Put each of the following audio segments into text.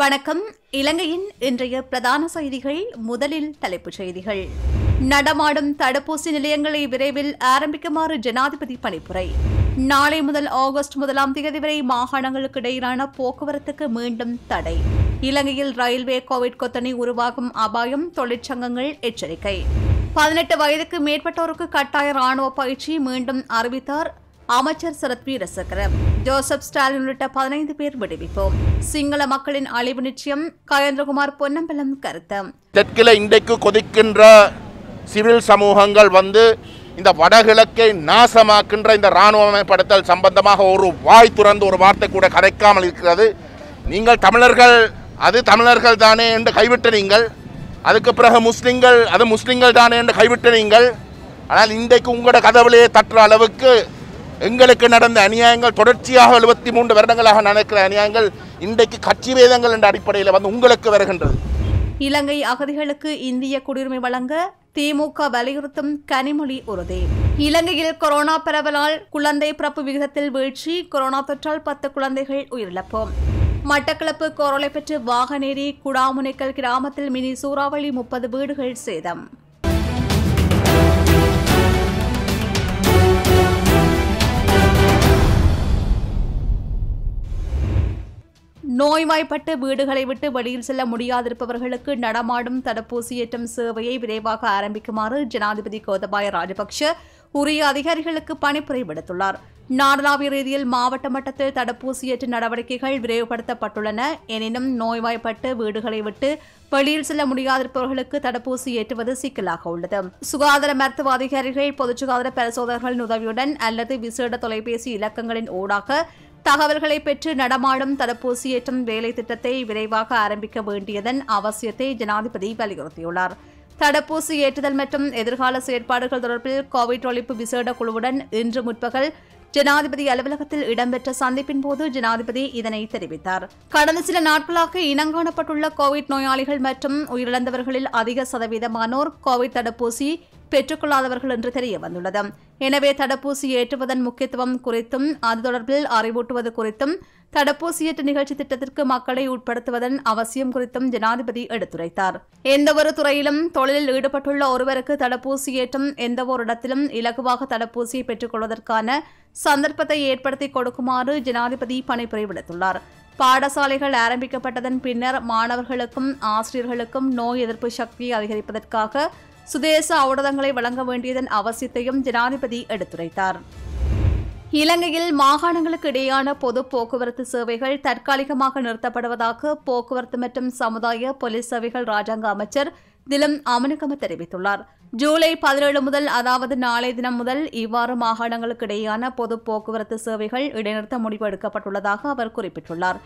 வணக்கம் இலங்கையின் இன்றைய பிரதான செய்திகள் முதலில் தலைப்புச் செய்திகள் நடமாடும் தடுப்பூசி நிலையங்களை விரைவில் ஆரம்பிக்குமாறு ஜனாதிபதி பணிப்புரை நாளை முதல் ஆகஸ்ட் முதலாம் தேதி வரை மாகாணங்களுக்கு இடையிலான போக்குவரத்துக்கு மீண்டும் தடை இலங்கையில் ரயில்வே கோவிட் கொத்தனை உருவாகும் அபாயம் தொழிற்சங்கங்கள் எச்சரிக்கை பதினெட்டு வயதுக்கு மேற்பட்டோருக்கு கட்டாய ராணுவ பயிற்சி மீண்டும் அறிவித்தார் அமைச்சர் சரத் வீரசக்கரம் ஜோசப் ஸ்டாலின் உள்ளிட்ட பதினைந்து பேர் விடுவிப்பு சிங்கள மக்களின் அழிவு நிச்சயம் கயேந்திரகுமார் பொன்னம்பலம் கருத்து தெற்கில இன்றைக்கு கொதிக்கின்ற சிவில் சமூகங்கள் வந்து இந்த வடகிழக்கை நாசமாக்கின்ற இந்த அமைப்படுத்தல் சம்பந்தமாக ஒரு வாய் துறந்து ஒரு வார்த்தை கூட கதைக்காமல் இருக்கிறது நீங்கள் தமிழர்கள் அது தமிழர்கள் தானே என்று கைவிட்ட நீங்கள் அதுக்கு பிறகு முஸ்லீம்கள் அது முஸ்லீம்கள் தானே என்று கைவிட்ட நீங்கள் ஆனால் இன்றைக்கு உங்களோட கதவுலேயே தட்டுற அளவுக்கு எங்களுக்கு நடந்த அநியாயங்கள் தொடர்ச்சியாக எழுபத்தி மூன்று வருடங்களாக நடக்கிற அநியாயங்கள் இன்றைக்கு கட்சி வேதங்கள் என்ற அடிப்படையில் வந்து உங்களுக்கு வருகின்றது இலங்கை அகதிகளுக்கு இந்திய குடியுரிமை வழங்க திமுக வலியுறுத்தும் கனிமொழி உறுதி இலங்கையில் கொரோனா பரவலால் குழந்தை பிறப்பு விகிதத்தில் வீழ்ச்சி கொரோனா தொற்றால் பத்து குழந்தைகள் உயிரிழப்பு மட்டக்களப்பு கோரலை பெற்று வாகனேரி குடாமுனைக்கல் கிராமத்தில் மினி சூறாவளி முப்பது வீடுகள் சேதம் நோய்வாய்ப்பட்டு வீடுகளை விட்டு வெளியில் செல்ல முடியாதிருப்பவர்களுக்கு நடமாடும் தடுப்பூசியேற்றும் சேவையை விரைவாக ஆரம்பிக்குமாறு ஜனாதிபதி கோதபாய ராஜபக்ஷ உரிய அதிகாரிகளுக்கு பணிப்புரை விடுத்துள்ளார் நாடளாவிய ரீதியில் மாவட்ட மட்டத்தில் தடுப்பூசியேற்று நடவடிக்கைகள் விரைவுபடுத்தப்பட்டுள்ளன எனினும் நோய்வாய்ப்பட்டு வீடுகளை விட்டு வெளியில் செல்ல முடியாதிருப்பவர்களுக்கு தடுப்பூசி ஏற்றுவது சிக்கலாக உள்ளது சுகாதார மருத்துவ அதிகாரிகள் பொது சுகாதார பரிசோதகர்களின் உதவியுடன் அல்லது விசேட தொலைபேசி இலக்கங்களின் ஊடாக தகவல்களை பெற்று நடமாடும் தடுப்பூசி ஏற்றம் வேலை திட்டத்தை விரைவாக ஆரம்பிக்க வேண்டியதன் அவசியத்தை ஜனாதிபதி வலியுறுத்தியுள்ளார் தடுப்பூசி ஏற்றுதல் மற்றும் எதிர்கால செயற்பாடுகள் தொடர்பில் கோவிட் ஒழிப்பு விசேட குழுவுடன் இன்று முற்பகல் ஜனாதிபதி அலுவலகத்தில் இடம்பெற்ற சந்திப்பின் போது ஜனாதிபதி இதனை தெரிவித்தார் கடந்த சில நாட்களாக இனங்காணப்பட்டுள்ள கோவிட் நோயாளிகள் மற்றும் உயிரிழந்தவர்களில் அதிக சதவீதமானோர் கோவிட் தடுப்பூசி பெற்றுக்கொள்ளாதவர்கள் என்று தெரிய வந்துள்ளது எனவே தடுப்பூசி ஏற்றுவதன் முக்கியத்துவம் குறித்தும் அது தொடர்பில் அறிவூட்டுவது குறித்தும் தடுப்பூசியேற்ற நிகழ்ச்சி திட்டத்திற்கு மக்களை உட்படுத்துவதன் அவசியம் குறித்தும் ஜனாதிபதி எடுத்துரைத்தார் எந்தவொரு துறையிலும் தொழிலில் ஈடுபட்டுள்ள ஒருவருக்கு தடுப்பூசி ஏற்றம் எந்தவொரு இடத்திலும் இலகுவாக தடுப்பூசியை பெற்றுக்கொள்வதற்கான சந்தர்ப்பத்தை ஏற்படுத்தி கொடுக்குமாறு ஜனாதிபதி பணிப்புரை விடுத்துள்ளார் பாடசாலைகள் ஆரம்பிக்கப்பட்டதன் பின்னர் மாணவர்களுக்கும் ஆசிரியர்களுக்கும் நோய் எதிர்ப்பு சக்தியை அதிகரிப்பதற்காக சுதேச அவடதங்களை வழங்க வேண்டியதன் அவசியத்தையும் ஜனாதிபதி எடுத்துரைத்தார் இலங்கையில் மாகாணங்களுக்கு இடையேயான பொது போக்குவரத்து சேவைகள் தற்காலிகமாக நிறுத்தப்படுவதாக போக்குவரத்து மற்றும் சமுதாய போலீஸ் சேவைகள் ராஜாங்க அமைச்சர் திலம் அமனுகம தெரிவித்துள்ளார் ஜூலை பதினேழு முதல் அதாவது நாளை தினம் முதல் இவ்வாறு மாகாணங்களுக்கு இடையேயான பொது போக்குவரத்து சேவைகள் இடைநிறுத்த முடிவு எடுக்கப்பட்டுள்ளதாக அவர் குறிப்பிட்டுள்ளார்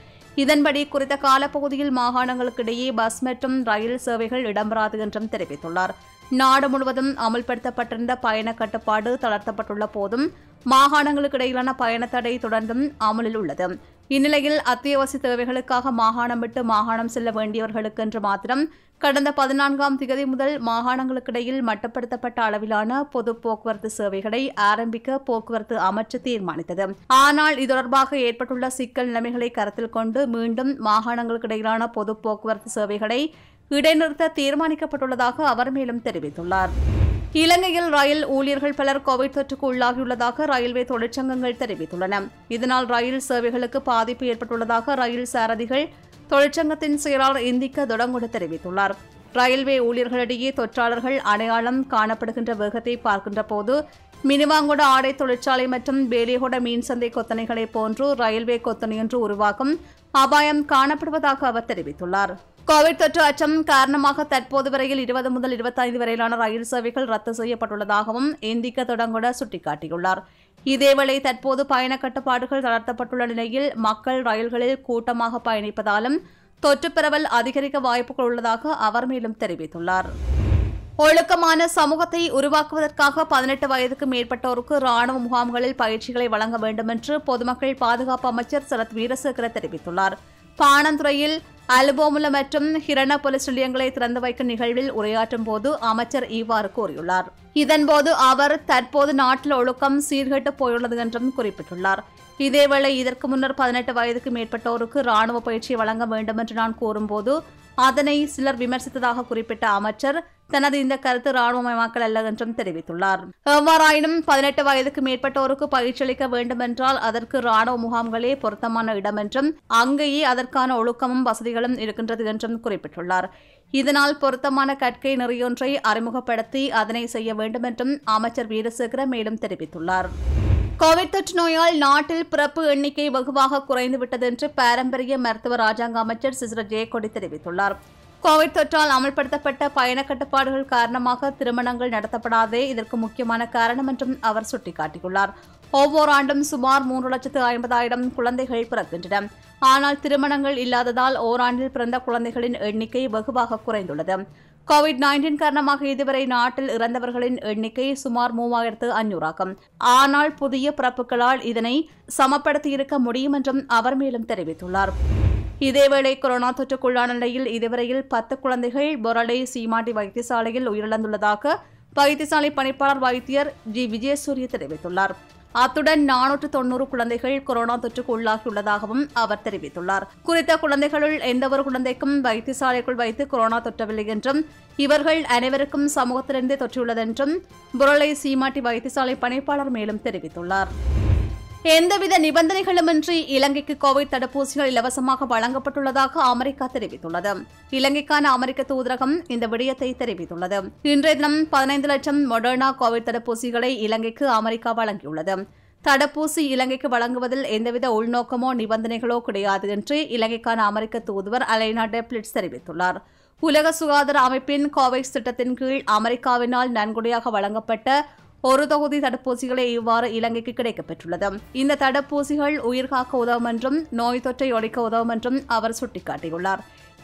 இதன்படி குறித்த காலப்பகுதியில் மாகாணங்களுக்கு இடையே பஸ் மற்றும் ரயில் சேவைகள் இடம்பெறாது என்றும் தெரிவித்துள்ளார் நாடு முழுவதும் அமல்படுத்தப்பட்டிருந்த பயண கட்டுப்பாடு தளர்த்தப்பட்டுள்ள போதும் மாகாணங்களுக்கு இடையிலான பயணத்தடை தொடர்ந்தும் அமலில் உள்ளது இந்நிலையில் அத்தியாவசிய தேவைகளுக்காக மாகாணம் விட்டு மாகாணம் செல்ல வேண்டியவர்களுக்கென்று மாத்திரம் கடந்த பதினான்காம் திகதி முதல் மாகாணங்களுக்கிடையில் மட்டுப்படுத்தப்பட்ட அளவிலான பொது போக்குவரத்து சேவைகளை ஆரம்பிக்க போக்குவரத்து அமைச்சு தீர்மானித்தது ஆனால் இது தொடர்பாக ஏற்பட்டுள்ள சிக்கல் நிலைமைகளை கருத்தில் கொண்டு மீண்டும் மாகாணங்களுக்கிடையிலான பொது போக்குவரத்து சேவைகளை இடைநிறுத்த தீர்மானிக்கப்பட்டுள்ளதாக அவர் மேலும் தெரிவித்துள்ளார் இலங்கையில் ரயில் ஊழியர்கள் பலர் கோவிட் தொற்றுக்கு உள்ளாகியுள்ளதாக ரயில்வே தொழிற்சங்கங்கள் தெரிவித்துள்ளன இதனால் ரயில் சேவைகளுக்கு பாதிப்பு ஏற்பட்டுள்ளதாக ரயில் சாரதிகள் தொழிற்சங்கத்தின் செயலாளர் இந்திக்க தொடங்குட தெரிவித்துள்ளார் ரயில்வே ஊழியர்களிடையே தொற்றாளர்கள் அடையாளம் காணப்படுகின்ற வேகத்தை பார்க்கின்ற போது மினிவாங்கொட ஆடை தொழிற்சாலை மற்றும் மீன் மீன்சந்தை கொத்தனைகளைப் போன்று ரயில்வே கொத்தனையொன்று உருவாக்கும் அபாயம் காணப்படுவதாக அவர் தெரிவித்துள்ளார் கோவிட் தொற்று அச்சம் காரணமாக தற்போது வரையில் இருபது முதல் இருபத்தைந்து வரையிலான ரயில் சேவைகள் ரத்து செய்யப்பட்டுள்ளதாகவும் இந்திக்க தொடங்குட சுட்டிக்காட்டியுள்ளார் இதேவேளை தற்போது பயண கட்டுப்பாடுகள் தளர்த்தப்பட்டுள்ள நிலையில் மக்கள் ரயில்களில் கூட்டமாக பயணிப்பதாலும் தொற்று பரவல் அதிகரிக்க வாய்ப்புகள் உள்ளதாக அவர் மேலும் தெரிவித்துள்ளார் ஒழுக்கமான சமூகத்தை உருவாக்குவதற்காக பதினெட்டு வயதுக்கு மேற்பட்டோருக்கு ராணுவ முகாம்களில் பயிற்சிகளை வழங்க வேண்டும் என்று பொதுமக்கள் பாதுகாப்பு அமைச்சர் சரத் வீரசேகர தெரிவித்துள்ளார் பாணந்துறையில் அலுபோமுல மற்றும் ஹிரண நிலையங்களை திறந்து வைக்கும் நிகழ்வில் உரையாற்றும் போது அமைச்சர் இவ்வாறு கூறியுள்ளார் இதன்போது அவர் தற்போது நாட்டில் ஒழுக்கம் சீர்கெட்டு போயுள்ளது என்றும் குறிப்பிட்டுள்ளார் இதேவேளை இதற்கு முன்னர் பதினெட்டு வயதுக்கு மேற்பட்டோருக்கு ராணுவ பயிற்சியை வழங்க வேண்டும் என்று நான் கூறும்போது அதனை சிலர் விமர்சித்ததாக குறிப்பிட்ட அமைச்சர் தனது இந்த கருத்து ராணுவமயமாக்கல் அல்ல என்றும் தெரிவித்துள்ளார் எவ்வாறாயினும் பதினெட்டு வயதுக்கு மேற்பட்டோருக்கு வேண்டும் வேண்டுமென்றால் அதற்கு ராணுவ முகாம்களே பொருத்தமான இடம் என்றும் அங்கேயே அதற்கான ஒழுக்கமும் வசதிகளும் இருக்கின்றது என்றும் குறிப்பிட்டுள்ளார் இதனால் பொருத்தமான கற்கை நெறியொன்றை அறிமுகப்படுத்தி அதனை செய்ய வேண்டும் என்றும் அமைச்சர் வீரசேகர மேலும் தெரிவித்துள்ளார் கோவிட் தொற்று நோயால் நாட்டில் பிறப்பு எண்ணிக்கை வெகுவாக குறைந்துவிட்டது என்று பாரம்பரிய மருத்துவ ராஜாங்க அமைச்சர் சிசிர ஜெயக்கொடி தெரிவித்துள்ளார் கோவிட் தொற்றால் அமல்படுத்தப்பட்ட பயண கட்டுப்பாடுகள் காரணமாக திருமணங்கள் நடத்தப்படாதே இதற்கு முக்கியமான காரணம் என்றும் அவர் சுட்டிக்காட்டியுள்ளார் ஒவ்வொரு ஆண்டும் சுமார் மூன்று லட்சத்து ஐம்பதாயிரம் குழந்தைகள் பிறக்கின்றன ஆனால் திருமணங்கள் இல்லாததால் ஓராண்டில் பிறந்த குழந்தைகளின் எண்ணிக்கை வெகுவாக குறைந்துள்ளது கோவிட் நைன்டீன் காரணமாக இதுவரை நாட்டில் இறந்தவர்களின் எண்ணிக்கை சுமார் மூவாயிரத்து அஞ்சூறாகும் ஆனால் புதிய பிறப்புகளால் இதனை சமப்படுத்தியிருக்க முடியும் என்றும் அவர் மேலும் தெரிவித்துள்ளார் இதேவேளை கொரோனா தொற்றுக்குள்ளான நிலையில் இதுவரையில் பத்து குழந்தைகள் பொரடை சீமாட்டி வைத்தியசாலையில் உயிரிழந்துள்ளதாக வைத்தியசாலை பணிப்பாளர் வைத்தியர் ஜி விஜயசூரிய தெரிவித்துள்ளார் அத்துடன் நானூற்று தொன்னூறு குழந்தைகள் கொரோனா தொற்றுக்கு உள்ளாகியுள்ளதாகவும் அவர் தெரிவித்துள்ளார் குறித்த குழந்தைகளுள் எந்தவொரு குழந்தைக்கும் வைத்தியசாலைக்குள் வைத்து கொரோனா தொற்றவில்லை என்றும் இவர்கள் அனைவருக்கும் சமூகத்திலிருந்தே தொற்றியுள்ளதென்றும் புரளை சீமாட்டி வைத்தியசாலை பணிப்பாளர் மேலும் தெரிவித்துள்ளார் எந்தவித நிபந்தனைகளுமின்றி இலங்கைக்கு கோவிட் தடுப்பூசிகள் இலவசமாக வழங்கப்பட்டுள்ளதாக அமெரிக்கா தெரிவித்துள்ளது இலங்கைக்கான அமெரிக்க தூதரகம் இந்த விடயத்தை தெரிவித்துள்ளது இன்றைய தினம் பதினைந்து லட்சம் மொடர்னா கோவிட் தடுப்பூசிகளை இலங்கைக்கு அமெரிக்கா வழங்கியுள்ளது தடுப்பூசி இலங்கைக்கு வழங்குவதில் எந்தவித உள்நோக்கமோ நிபந்தனைகளோ கிடையாது என்று இலங்கைக்கான அமெரிக்க தூதுவர் அலைனா டெப்லிட்ஸ் தெரிவித்துள்ளார் உலக சுகாதார அமைப்பின் கோவைக்ஸ் திட்டத்தின் கீழ் அமெரிக்காவினால் நன்கொடையாக வழங்கப்பட்ட ஒரு தொகுதி தடுப்பூசிகளே இவ்வாறு இலங்கைக்கு கிடைக்கப்பெற்றுள்ளது இந்த தடுப்பூசிகள் உயிர்காக்க உதவும் என்றும் நோய் தொற்றை ஒழிக்க உதவும் என்றும் அவர் சுட்டிக்காட்டியுள்ளார்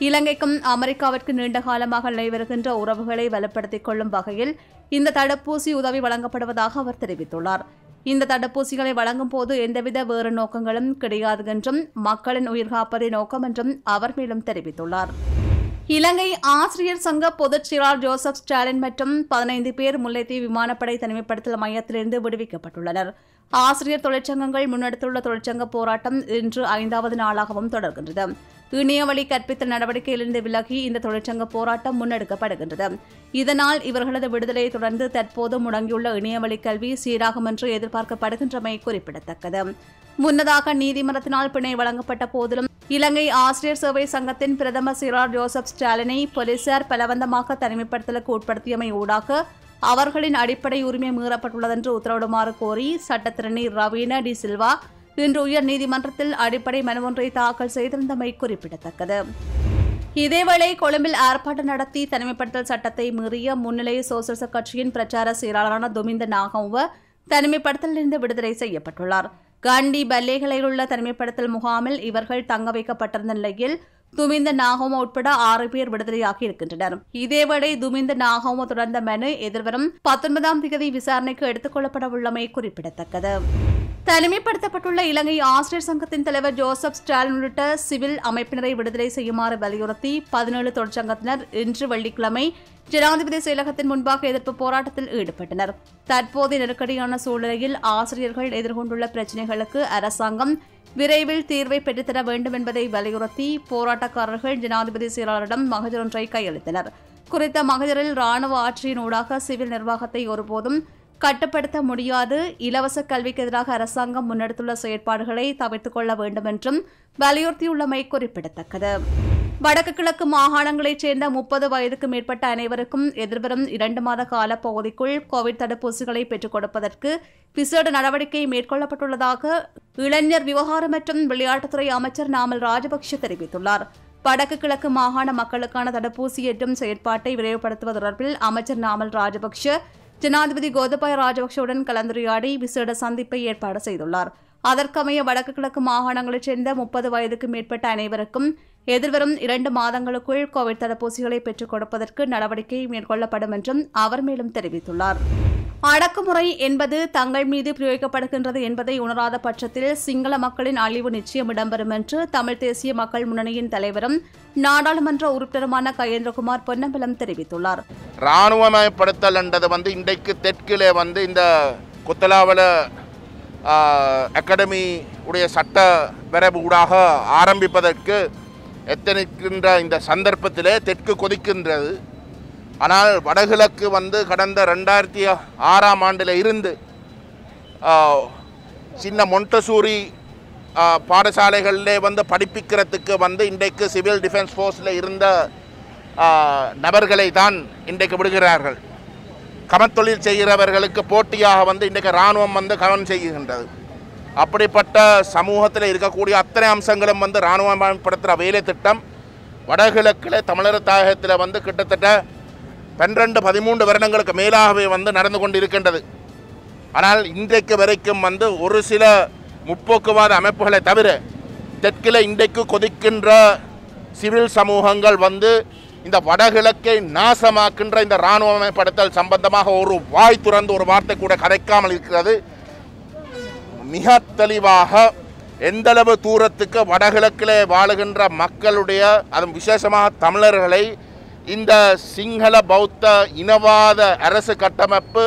இலங்கைக்கும் அமெரிக்காவிற்கு நீண்ட காலமாக நிலைவருகின்ற உறவுகளை வலுப்படுத்திக் கொள்ளும் வகையில் இந்த தடுப்பூசி உதவி வழங்கப்படுவதாக அவர் தெரிவித்துள்ளார் இந்த தடுப்பூசிகளை வழங்கும் போது எந்தவித வேறு நோக்கங்களும் கிடையாது என்றும் மக்களின் உயிர்காப்பதே நோக்கம் என்றும் அவர் மேலும் தெரிவித்துள்ளார் இலங்கை ஆசிரியர் சங்க பொதுச்செயலாளர் ஜோசப் ஸ்டாலின் மற்றும் பதினைந்து பேர் முல்லைத்தீவு விமானப்படை தனிமைப்படுத்தல் மையத்திலிருந்து விடுவிக்கப்பட்டுள்ளனர் ஆசிரியர் தொழிற்சங்கங்கள் முன்னெடுத்துள்ள தொழிற்சங்க போராட்டம் இன்று ஐந்தாவது நாளாகவும் தொடர்கின்றது இணையவழி கற்பித்தல் நடவடிக்கையிலிருந்து விலகி இந்த தொழிற்சங்க போராட்டம் முன்னெடுக்கப்படுகின்றது இதனால் இவர்களது விடுதலையை தொடர்ந்து தற்போது முடங்கியுள்ள இணையவழி கல்வி சீராகும் என்று எதிர்பார்க்கப்படுகின்றமை குறிப்பிடத்தக்கது முன்னதாக நீதிமன்றத்தினால் பிணை வழங்கப்பட்ட போதிலும் இலங்கை ஆசிரியர் சேவை சங்கத்தின் பிரதம சிறார் ஜோசப் ஸ்டாலினை போலீசார் பலவந்தமாக தனிமைப்படுத்தலுக்கு உட்படுத்தியமை ஊடாக அவர்களின் அடிப்படை உரிமை மீறப்பட்டுள்ளதென்று உத்தரவிடுமாறு கோரி சட்டத்திறனி ரவீன டி சில்வா இன்று உயர் நீதிமன்றத்தில் அடிப்படை மனு ஒன்றை தாக்கல் செய்திருந்தமை குறிப்பிடத்தக்கது இதேவேளை கொழும்பில் ஆர்ப்பாட்டம் நடத்தி தனிமைப்படுத்தல் சட்டத்தை மீறிய முன்னிலை சோசலிச கட்சியின் பிரச்சார செயலாளரான துமிந்த நாகவுவ தனிமைப்படுத்தலிருந்து விடுதலை செய்யப்பட்டுள்ளார் கண்டி பல்லேகலையில் உள்ள தனிமைப்படுத்தல் முகாமில் இவர்கள் தங்க வைக்கப்பட்டிருந்த நிலையில் துமிந்த நாகமோ உட்பட ஆறு பேர் விடுதலையாகி இருக்கின்றனர் இதேவேளை துமிந்த நாகமோ தொடர்ந்த மனு எதிர்வரும் பத்தொன்பதாம் தேதி விசாரணைக்கு எடுத்துக் கொள்ளப்பட உள்ளமை குறிப்பிடத்தக்கது தனிமைப்படுத்தப்பட்டுள்ள இலங்கை ஆசிரியர் சங்கத்தின் தலைவர் ஜோசப் ஸ்டாலின் உள்ளிட்ட சிவில் அமைப்பினரை விடுதலை செய்யுமாறு வலியுறுத்தி பதினேழு தொழிற்சங்கத்தினர் இன்று வெள்ளிக்கிழமை ஜனாதிபதி செயலகத்தின் முன்பாக எதிர்ப்பு போராட்டத்தில் ஈடுபட்டனர் தற்போதைய நெருக்கடியான சூழ்நிலையில் ஆசிரியர்கள் எதிர்கொண்டுள்ள பிரச்சினைகளுக்கு அரசாங்கம் விரைவில் தீர்வை பெற்றுத்தர வேண்டும் என்பதை வலியுறுத்தி போராட்டக்காரர்கள் ஜனாதிபதி செயலாளரிடம் மகஜர் ஒன்றை கையளித்தனர் குறித்த மகஜரில் ராணுவ ஊடாக சிவில் நிர்வாகத்தை ஒருபோதும் கட்டுப்படுத்த முடியாது இலவச கல்விக்கு எதிராக அரசாங்கம் முன்னெடுத்துள்ள செயற்பாடுகளை தவிர்த்துக் கொள்ள வேண்டும் என்றும் வலியுறுத்தியுள்ளமை குறிப்பிடத்தக்கது வடக்கு கிழக்கு மாகாணங்களைச் சேர்ந்த முப்பது வயதுக்கு மேற்பட்ட அனைவருக்கும் எதிர்வரும் இரண்டு மாத கால பகுதிக்குள் கோவிட் தடுப்பூசிகளை பெற்றுக் கொடுப்பதற்கு விசேட நடவடிக்கை மேற்கொள்ளப்பட்டுள்ளதாக இளைஞர் விவகாரம் மற்றும் விளையாட்டுத்துறை அமைச்சர் நாமல் ராஜபக்ஷ தெரிவித்துள்ளார் வடக்கு கிழக்கு மாகாண மக்களுக்கான தடுப்பூசி ஏற்றும் செயற்பாட்டை விரைவுபடுத்துவது தொடர்பில் அமைச்சர் நாமல் ராஜபக்ஷ ஜனாதிபதி கோதபாய ராஜபக்சவுடன் கலந்துரையாடி விசேட சந்திப்பை ஏற்பாடு செய்துள்ளார் அதற்கமைய வடக்கு கிழக்கு மாகாணங்களைச் சேர்ந்த முப்பது வயதுக்கு மேற்பட்ட அனைவருக்கும் எதிர்வரும் இரண்டு மாதங்களுக்குள் கோவிட் தடுப்பூசிகளை பெற்றுக் கொடுப்பதற்கு நடவடிக்கை மேற்கொள்ளப்படும் என்றும் அவர் மேலும் தெரிவித்துள்ளார் அடக்குமுறை என்பது தங்கள் மீது பிரயோகிக்கப்படுகின்றது என்பதை உணராத பட்சத்தில் சிங்கள மக்களின் அழிவு நிச்சயம் இடம்பெறும் என்று தமிழ் தேசிய மக்கள் முன்னணியின் தலைவரும் நாடாளுமன்ற உறுப்பினருமான கயேந்திரகுமார் பொன்னம்பலம் தெரிவித்துள்ளார் இராணுவமயப்படுத்தல் என்றது வந்து இன்றைக்கு தெற்கிலே வந்து இந்த குத்தலாவல அகாடமி உடைய சட்ட ஊடாக ஆரம்பிப்பதற்கு எத்தனைக்கின்ற இந்த சந்தர்ப்பத்திலே தெற்கு கொதிக்கின்றது ஆனால் வடகிழக்கு வந்து கடந்த ரெண்டாயிரத்தி ஆறாம் ஆண்டில் இருந்து சின்ன மொண்டசூரி பாடசாலைகளிலே வந்து படிப்பிக்கிறதுக்கு வந்து இன்றைக்கு சிவில் டிஃபென்ஸ் ஃபோர்ஸில் இருந்த நபர்களை தான் இன்றைக்கு விடுகிறார்கள் கமத்தொழில் செய்கிறவர்களுக்கு போட்டியாக வந்து இன்றைக்கு இராணுவம் வந்து கவனம் செய்கின்றது அப்படிப்பட்ட சமூகத்தில் இருக்கக்கூடிய அத்தனை அம்சங்களும் வந்து இராணுவப்படுத்துகிற வேலை திட்டம் வடகிழக்கில் தமிழர் தாயகத்தில் வந்து கிட்டத்தட்ட பன்னிரண்டு பதிமூன்று வருடங்களுக்கு மேலாகவே வந்து நடந்து கொண்டிருக்கின்றது ஆனால் இன்றைக்கு வரைக்கும் வந்து ஒரு சில முற்போக்குவாத அமைப்புகளை தவிர தெற்கில் இன்றைக்கு கொதிக்கின்ற சிவில் சமூகங்கள் வந்து இந்த வடகிழக்கை நாசமாக்கின்ற இந்த அமைப்படுத்தல் சம்பந்தமாக ஒரு வாய் துறந்து ஒரு வார்த்தை கூட கதைக்காமல் இருக்கிறது மிக தெளிவாக எந்தளவு தூரத்துக்கு வடகிழக்கிலே வாழுகின்ற மக்களுடைய அது விசேஷமாக தமிழர்களை இந்த சிங்கள பௌத்த இனவாத அரசு கட்டமைப்பு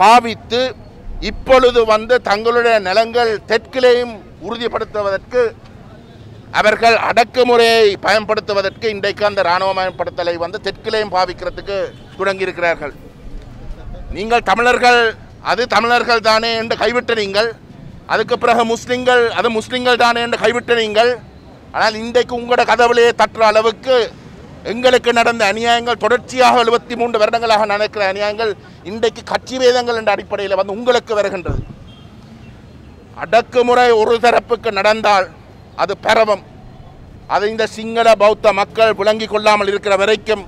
பாவித்து இப்பொழுது வந்து தங்களுடைய நிலங்கள் தெற்கிலேயும் உறுதிப்படுத்துவதற்கு அவர்கள் அடக்குமுறையை பயன்படுத்துவதற்கு இன்றைக்கு அந்த இராணுவ இராணுவமயப்படுத்தலை வந்து தெற்கிலேயும் பாவிக்கிறதுக்கு தொடங்கியிருக்கிறார்கள் நீங்கள் தமிழர்கள் அது தமிழர்கள் தானே என்று கைவிட்ட நீங்கள் அதுக்கு பிறகு முஸ்லீம்கள் அது முஸ்லீம்கள் தானே என்று கைவிட்ட நீங்கள் ஆனால் இன்றைக்கு உங்களோட கதவுலேயே தட்டுற அளவுக்கு எங்களுக்கு நடந்த அநியாயங்கள் தொடர்ச்சியாக எழுபத்தி மூன்று வருடங்களாக நடக்கிற அநியாயங்கள் இன்றைக்கு கட்சி வேதங்கள் என்ற அடிப்படையில் வந்து உங்களுக்கு வருகின்றது அடக்குமுறை ஒரு தரப்புக்கு நடந்தால் அது பரவம் அதை இந்த சிங்கள பௌத்த மக்கள் விளங்கி கொள்ளாமல் இருக்கிற வரைக்கும்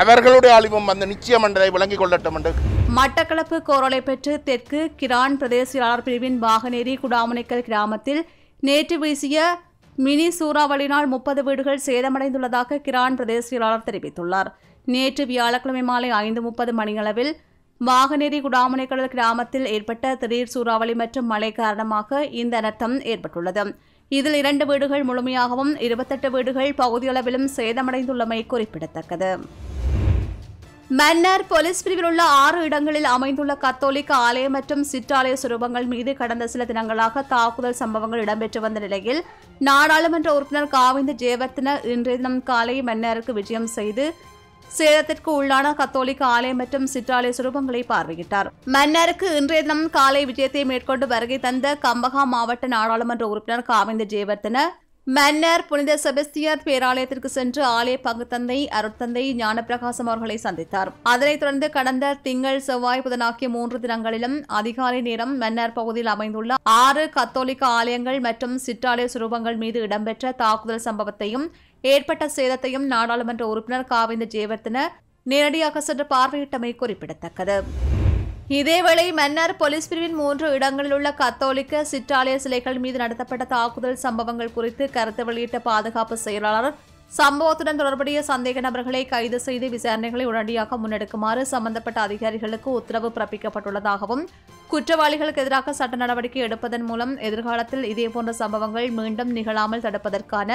அவர்களுடைய அழிவும் வந்து நிச்சயம் என்றதை விளங்கிக் கொள்ளட்டும் என்று மட்டக்களப்பு கோரலை பெற்று தெற்கு கிரான் பிரதேசியாளர் பிரிவின் வாகனேரி குடாமுனைக்கல் கிராமத்தில் நேற்று வீசிய மினி சூறாவளினால் முப்பது வீடுகள் சேதமடைந்துள்ளதாக கிரான் பிரதேச செயலாளர் தெரிவித்துள்ளார் நேற்று வியாழக்கிழமை மாலை ஐந்து முப்பது மணியளவில் வாகநேரி குடாமுனைக்கடல் கிராமத்தில் ஏற்பட்ட திடீர் சூறாவளி மற்றும் மழை காரணமாக இந்த அனர்த்தம் ஏற்பட்டுள்ளது இதில் இரண்டு வீடுகள் முழுமையாகவும் இருபத்தெட்டு வீடுகள் பகுதியளவிலும் சேதமடைந்துள்ளமை குறிப்பிடத்தக்கது மன்னார் போலீஸ் பிரிவில் உள்ள ஆறு இடங்களில் அமைந்துள்ள கத்தோலிக்க ஆலய மற்றும் சிற்றாலய சுரூபங்கள் மீது கடந்த சில தினங்களாக தாக்குதல் சம்பவங்கள் இடம்பெற்று வந்த நிலையில் நாடாளுமன்ற உறுப்பினர் காவிந்த ஜெயவர்த்தன இன்றைய தினம் காலை மன்னாருக்கு விஜயம் செய்து சேதத்திற்கு உள்ளான கத்தோலிக்க ஆலயம் மற்றும் சிற்றாலய சுரூபங்களை பார்வையிட்டார் மன்னருக்கு இன்றைய தினம் காலை விஜயத்தை மேற்கொண்டு வருகை தந்த கம்பகா மாவட்ட நாடாளுமன்ற உறுப்பினர் காவிந்த ஜெயவர்த்தன மன்னர் புனித செபஸ்தியர் பேராலயத்திற்கு சென்று ஆலய பங்குத்தந்தை அருட்தந்தை ஞானப்பிரகாசம் அவர்களை சந்தித்தார் அதனைத் தொடர்ந்து கடந்த திங்கள் செவ்வாய் புதனாக்கிய மூன்று தினங்களிலும் அதிகாலை நேரம் மன்னர் பகுதியில் அமைந்துள்ள ஆறு கத்தோலிக்க ஆலயங்கள் மற்றும் சிற்றாலய சுரூபங்கள் மீது இடம்பெற்ற தாக்குதல் சம்பவத்தையும் ஏற்பட்ட சேதத்தையும் நாடாளுமன்ற உறுப்பினர் காவிந்த ஜெயவர்த்தன நேரடியாக சென்று பார்வையிட்டமை குறிப்பிடத்தக்கது இதேவேளை மன்னார் போலீஸ் பிரிவின் மூன்று இடங்களில் உள்ள கத்தோலிக்க சிற்றாலய சிலைகள் மீது நடத்தப்பட்ட தாக்குதல் சம்பவங்கள் குறித்து கருத்து வெளியிட்ட பாதுகாப்பு செயலாளர் சம்பவத்துடன் தொடர்புடைய சந்தேக நபர்களை கைது செய்து விசாரணைகளை உடனடியாக முன்னெடுக்குமாறு சம்பந்தப்பட்ட அதிகாரிகளுக்கு உத்தரவு பிறப்பிக்கப்பட்டுள்ளதாகவும் குற்றவாளிகளுக்கு எதிராக சட்ட நடவடிக்கை எடுப்பதன் மூலம் எதிர்காலத்தில் இதேபோன்ற சம்பவங்கள் மீண்டும் நிகழாமல் தடுப்பதற்கான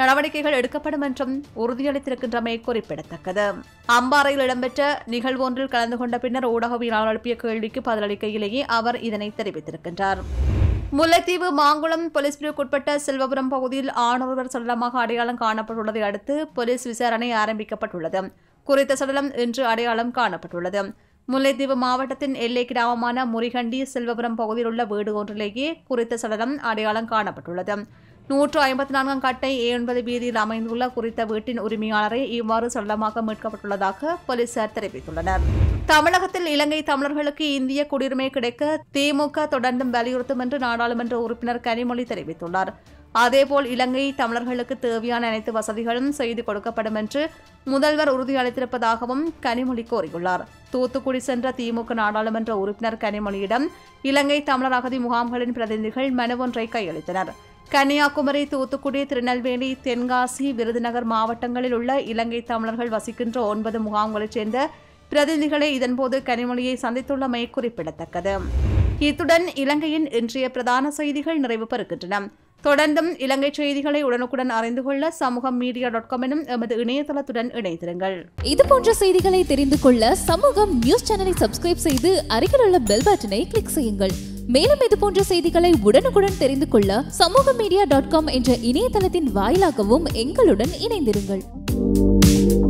நடவடிக்கைகள் எடுக்கப்படும் என்றும் உறுதியளித்திருக்கின்றமை குறிப்பிடத்தக்கது அம்பாறையில் இடம்பெற்ற நிகழ்வு ஒன்றில் கலந்து கொண்ட பின்னர் ஊடகவியலாளர் அனுப்பிய கேள்விக்கு பதிலளிக்கையிலேயே அவர் இதனை தெரிவித்திருக்கின்றார் முல்லைத்தீவு மாங்குளம் போலீஸ் பிரிவுக்குட்பட்ட செல்வபுரம் பகுதியில் ஆணொருவர் சடலமாக அடையாளம் காணப்பட்டுள்ளதை அடுத்து போலீஸ் விசாரணை ஆரம்பிக்கப்பட்டுள்ளது குறித்த சடலம் இன்று அடையாளம் காணப்பட்டுள்ளது முல்லைத்தீவு மாவட்டத்தின் எல்லை கிராமமான முரிகண்டி செல்வபுரம் பகுதியில் உள்ள வீடு ஒன்றிலேயே குறித்த சடலம் அடையாளம் காணப்பட்டுள்ளது நூற்று ஐம்பத்தி நான்காம் கட்டை ஏ ஒன்பது வீதியில் அமைந்துள்ள குறித்த வீட்டின் உரிமையாளரை இவ்வாறு சொல்லமாக மீட்கப்பட்டுள்ளதாக போலீசார் தெரிவித்துள்ளனர் தமிழகத்தில் இலங்கை தமிழர்களுக்கு இந்திய குடியுரிமை கிடைக்க திமுக தொடர்ந்தும் வலியுறுத்தும் என்று நாடாளுமன்ற உறுப்பினர் கனிமொழி தெரிவித்துள்ளார் அதேபோல் இலங்கை தமிழர்களுக்கு தேவையான அனைத்து வசதிகளும் செய்து கொடுக்கப்படும் என்று முதல்வர் உறுதியளித்திருப்பதாகவும் கனிமொழி கோரியுள்ளார் தூத்துக்குடி சென்ற திமுக நாடாளுமன்ற உறுப்பினர் கனிமொழியிடம் இலங்கை தமிழர் அகதி முகாம்களின் பிரதிநிதிகள் மனு ஒன்றை கையளித்தனர் கன்னியாகுமரி தூத்துக்குடி திருநெல்வேலி தென்காசி விருதுநகர் மாவட்டங்களில் உள்ள இலங்கை தமிழர்கள் வசிக்கின்ற ஒன்பது முகாம்களைச் சேர்ந்த பிரதிநிதிகளை இதன்போது கனிமொழியை சந்தித்துள்ளமை குறிப்பிடத்தக்கது இத்துடன் இலங்கையின் இன்றைய பிரதான செய்திகள் நிறைவு பெறுகின்றன தொடர்ந்தும் இலங்கை செய்திகளை உடனுக்குடன் அறிந்து கொள்ள சமூக மீடியா டாட் காம் எனும் எமது இணையதளத்துடன் இணைந்திருங்கள் இது போன்ற செய்திகளை தெரிந்து கொள்ள சமூகம் நியூஸ் சேனலை சப்ஸ்கிரைப் செய்து அருகில் உள்ள பெல் பட்டனை கிளிக் செய்யுங்கள் மேலும் இது போன்ற செய்திகளை உடனுக்குடன் தெரிந்து கொள்ள சமூக மீடியா டாட் காம் என்ற இணையதளத்தின் வாயிலாகவும் எங்களுடன் இணைந்திருங்கள்